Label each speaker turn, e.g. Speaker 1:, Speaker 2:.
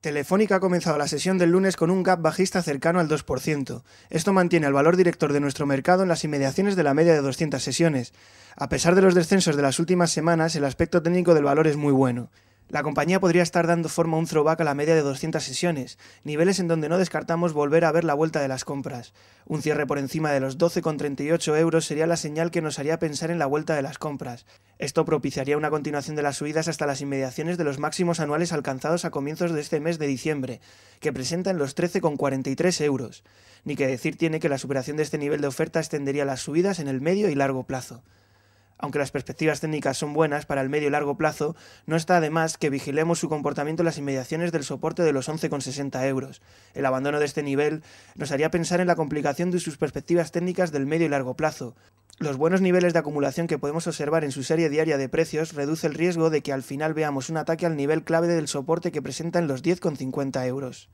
Speaker 1: Telefónica ha comenzado la sesión del lunes con un gap bajista cercano al 2%. Esto mantiene el valor director de nuestro mercado en las inmediaciones de la media de 200 sesiones. A pesar de los descensos de las últimas semanas, el aspecto técnico del valor es muy bueno. La compañía podría estar dando forma a un throwback a la media de 200 sesiones, niveles en donde no descartamos volver a ver la vuelta de las compras. Un cierre por encima de los 12,38 euros sería la señal que nos haría pensar en la vuelta de las compras. Esto propiciaría una continuación de las subidas hasta las inmediaciones de los máximos anuales alcanzados a comienzos de este mes de diciembre, que presentan los 13,43 euros. Ni que decir tiene que la superación de este nivel de oferta extendería las subidas en el medio y largo plazo aunque las perspectivas técnicas son buenas para el medio y largo plazo, no está además que vigilemos su comportamiento en las inmediaciones del soporte de los 11,60 euros. El abandono de este nivel nos haría pensar en la complicación de sus perspectivas técnicas del medio y largo plazo. Los buenos niveles de acumulación que podemos observar en su serie diaria de precios reduce el riesgo de que al final veamos un ataque al nivel clave del soporte que presenta en los 10,50 euros.